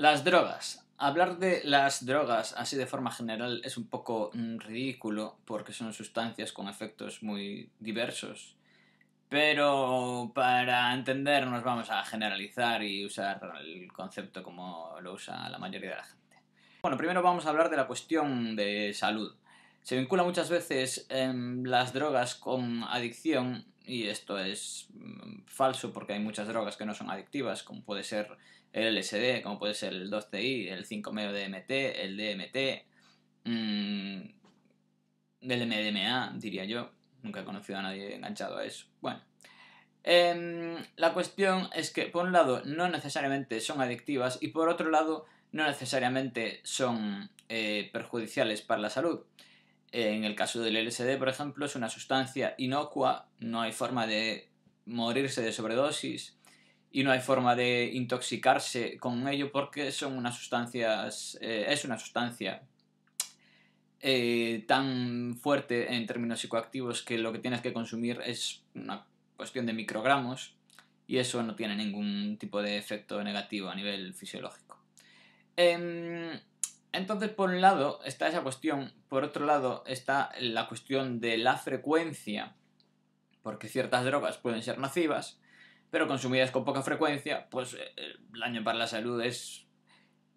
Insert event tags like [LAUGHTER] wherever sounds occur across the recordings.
Las drogas. Hablar de las drogas así de forma general es un poco mm, ridículo porque son sustancias con efectos muy diversos. Pero para entendernos vamos a generalizar y usar el concepto como lo usa la mayoría de la gente. Bueno, primero vamos a hablar de la cuestión de salud. Se vincula muchas veces em, las drogas con adicción y esto es mm, falso porque hay muchas drogas que no son adictivas, como puede ser el LSD, como puede ser el 2TI, el 5-MeO-DMT, el DMT, mm, el MDMA, diría yo. Nunca he conocido a nadie enganchado a eso. Bueno. Em, la cuestión es que, por un lado, no necesariamente son adictivas y por otro lado, no necesariamente son eh, perjudiciales para la salud. En el caso del LSD, por ejemplo, es una sustancia inocua, no hay forma de morirse de sobredosis y no hay forma de intoxicarse con ello porque son unas sustancias, eh, es una sustancia eh, tan fuerte en términos psicoactivos que lo que tienes que consumir es una cuestión de microgramos y eso no tiene ningún tipo de efecto negativo a nivel fisiológico. Em, entonces, por un lado está esa cuestión, por otro lado está la cuestión de la frecuencia, porque ciertas drogas pueden ser nocivas, pero consumidas con poca frecuencia, pues eh, eh, el daño para la salud es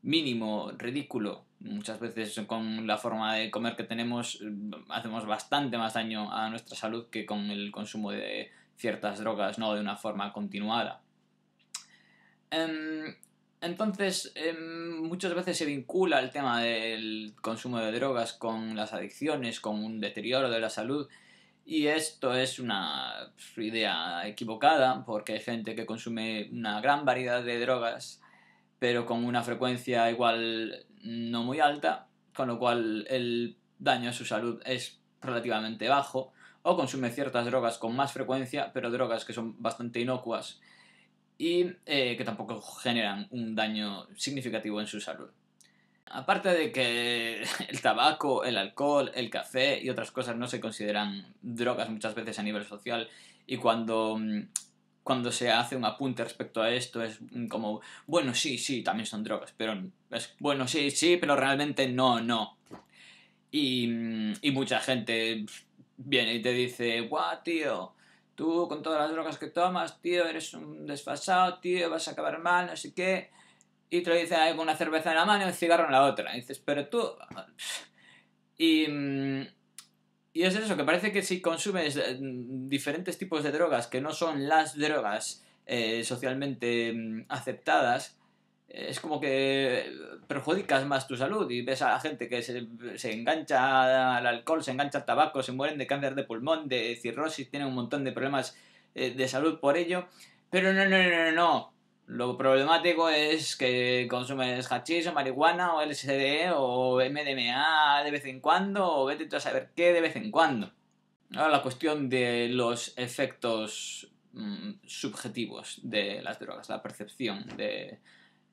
mínimo, ridículo. Muchas veces con la forma de comer que tenemos mm, hacemos bastante más daño a nuestra salud que con el consumo de ciertas drogas, no de una forma continuada. Em, entonces, em, muchas veces se vincula el tema del consumo de drogas con las adicciones, con un deterioro de la salud. Y esto es una pues, idea equivocada porque hay gente que consume una gran variedad de drogas, pero con una frecuencia igual no muy alta, con lo cual el daño a su salud es relativamente bajo, o consume ciertas drogas con más frecuencia, pero drogas que son bastante inocuas y eh, que tampoco generan un daño significativo en su salud. Aparte de que [LAUGHS] el tabaco, el alcohol, el café y otras cosas no se consideran drogas muchas veces a nivel social y cuando, mm, cuando se hace un apunte respecto a esto es como, bueno, sí, sí, también son drogas, pero es, bueno, sí, sí, pero realmente no, no. Y, mm, y mucha gente viene y te dice, guau, tío, tú con todas las drogas que tomas, tío, eres un desfasado, tío, vas a acabar mal, no sé qué. Y te lo dice ahí con una cerveza en la mano y un cigarro en la otra. Y dices, pero tú... Y, y es eso, que parece que si consumes eh, diferentes tipos de drogas que no son las drogas eh, socialmente mm, aceptadas, es como que perjudicas más tu salud y ves a la gente que se, engancha al alcohol, se engancha al tabaco, se mueren de cáncer de pulmón, de cirrosis, tienen un montón de problemas eh, de salud por ello. Pero no, no, no, no, no. Lo problemático es que consumes hachís o marihuana o LSD o MDMA de vez en cuando o vete tú a saber qué de vez en cuando. Ahora la cuestión de los efectos mm, subjetivos de las drogas, la percepción de,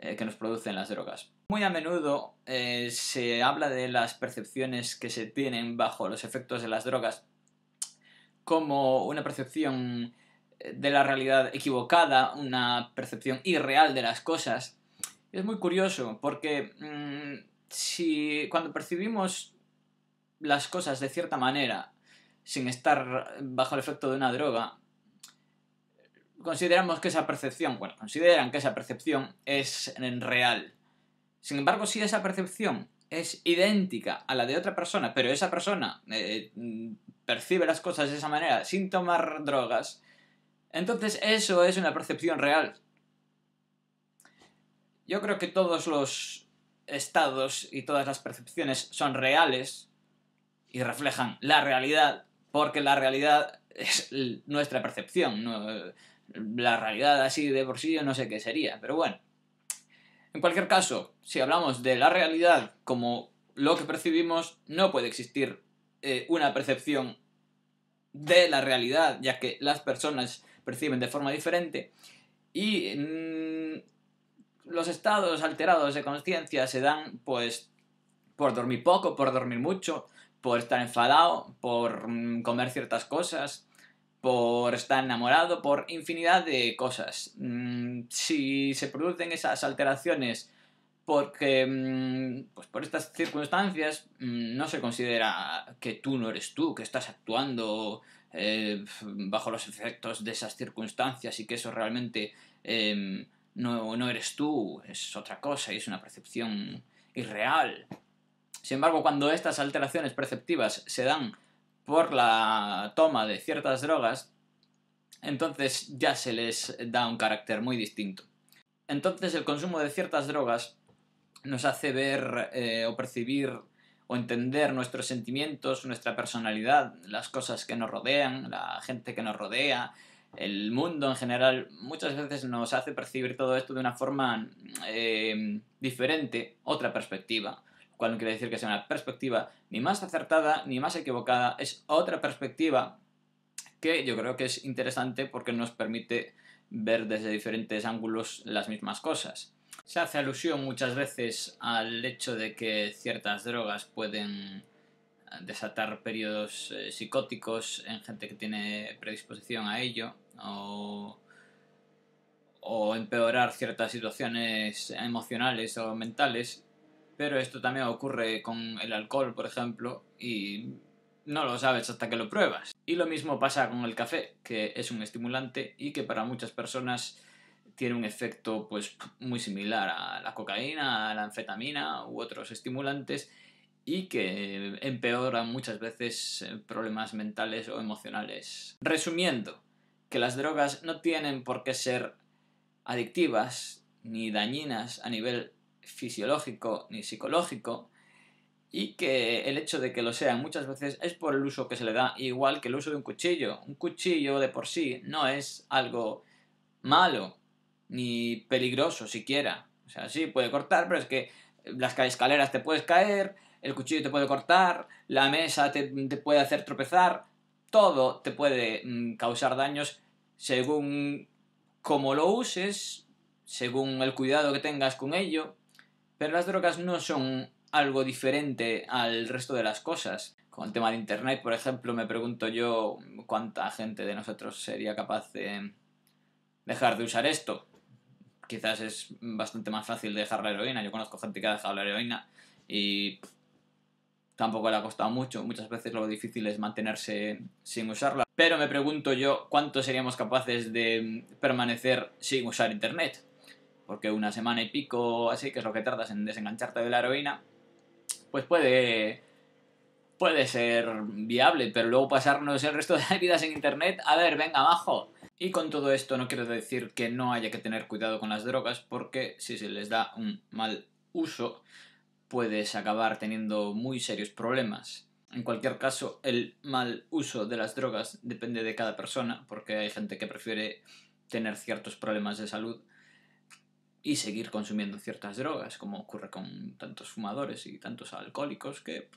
eh, que nos producen las drogas. Muy a menudo eh, se habla de las percepciones que se tienen bajo los efectos de las drogas como una percepción eh, de la realidad equivocada, una percepción irreal de las cosas. Es muy curioso porque mm, si cuando percibimos las cosas de cierta manera, sin estar bajo el efecto de una droga, consideramos que esa percepción, bueno, consideran que esa percepción es real. Sin embargo, si esa percepción es idéntica a la de otra persona, pero esa persona eh, mm, percibe las cosas de esa manera sin tomar drogas, entonces eso es una percepción real. Yo creo que todos los estados y todas las percepciones son reales y reflejan la realidad, porque la realidad es nuestra percepción. La realidad así de por sí yo no sé qué sería, pero bueno. En cualquier caso, si hablamos de la realidad como lo que percibimos, no puede existir eh, una percepción de la realidad, ya que las personas perciben de forma diferente y mm, los estados alterados de conciencia se dan pues por dormir poco, por dormir mucho, por estar enfadado, por mm, comer ciertas cosas, por estar enamorado, por infinidad de cosas. Mm, si se producen esas alteraciones porque, mm, pues por estas circunstancias, mm, no se considera que tú no eres tú, que estás actuando eh, bajo los efectos de esas circunstancias y que eso realmente em, no, no eres tú, es otra cosa y es una percepción irreal. Sin embargo, cuando estas alteraciones perceptivas se dan por la toma de ciertas drogas, entonces ya se les da un carácter muy distinto. Entonces el consumo de ciertas drogas nos hace ver eh, o percibir o entender nuestros sentimientos, nuestra personalidad, las cosas que nos rodean, la gente que nos rodea, el mundo en general, muchas veces nos hace percibir todo esto de una forma eh, diferente, otra perspectiva cual no quiere decir que sea una perspectiva ni más acertada ni más equivocada, es otra perspectiva que yo creo que es interesante porque nos permite ver desde diferentes ángulos las mismas cosas. Se hace alusión muchas veces al hecho de que ciertas drogas pueden eh, desatar periodos eh, psicóticos en gente que tiene predisposición a ello o, o empeorar ciertas situaciones emocionales o mentales pero esto también ocurre con el alcohol, por ejemplo, y no lo sabes hasta que lo pruebas. Y lo mismo pasa con el café, que es un estimulante y que para muchas personas tiene un efecto pues muy similar a la cocaína, a la anfetamina u otros estimulantes y que empeora muchas veces eh, problemas mentales o emocionales. Resumiendo, que las drogas no tienen por qué ser adictivas ni dañinas a nivel fisiológico ni psicológico y que el hecho de que lo sean muchas veces es por el uso que se le da, igual que el uso de un cuchillo. Un cuchillo de por sí no es algo malo ni peligroso siquiera. O sea, sí, puede cortar, pero es que las escaleras te puedes caer, el cuchillo te puede cortar, la mesa te, puede hacer tropezar, todo te puede mm, causar daños según cómo lo uses, según el cuidado que tengas con ello. Pero las drogas no son algo diferente al resto de las cosas. Con el tema de Internet, por ejemplo, me pregunto yo cuánta gente de nosotros sería capaz de dejar de usar esto. Quizás es bastante más fácil dejar la heroína. Yo conozco gente que ha dejado la heroína y tampoco le ha costado mucho. Muchas veces lo difícil es mantenerse sin usarla. Pero me pregunto yo cuánto seríamos capaces de permanecer sin usar Internet porque una semana y pico, así, que es lo que tardas en desengancharte de la heroína, pues puede, puede ser viable, pero luego pasarnos el resto de la vida en Internet, a ver, venga, abajo. Y con todo esto no quiero decir que no haya que tener cuidado con las drogas, porque si se les da un mal uso, puedes acabar teniendo muy serios problemas. En cualquier caso, el mal uso de las drogas depende de cada persona, porque hay gente que prefiere tener ciertos problemas de salud y seguir consumiendo ciertas drogas, como ocurre con tantos fumadores y tantos alcohólicos que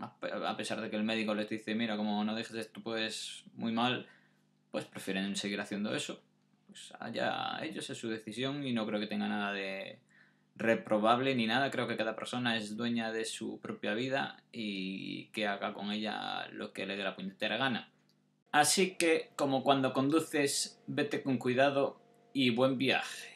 a pesar de que el médico les dice, mira, como no dejes esto pues muy mal, pues prefieren seguir haciendo eso. Pues allá ellos es su decisión y no creo que tenga nada de reprobable ni nada. Creo que cada persona es dueña de su propia vida y que haga con ella lo que le dé la puñetera gana. Así que, como cuando conduces, vete con cuidado y buen viaje.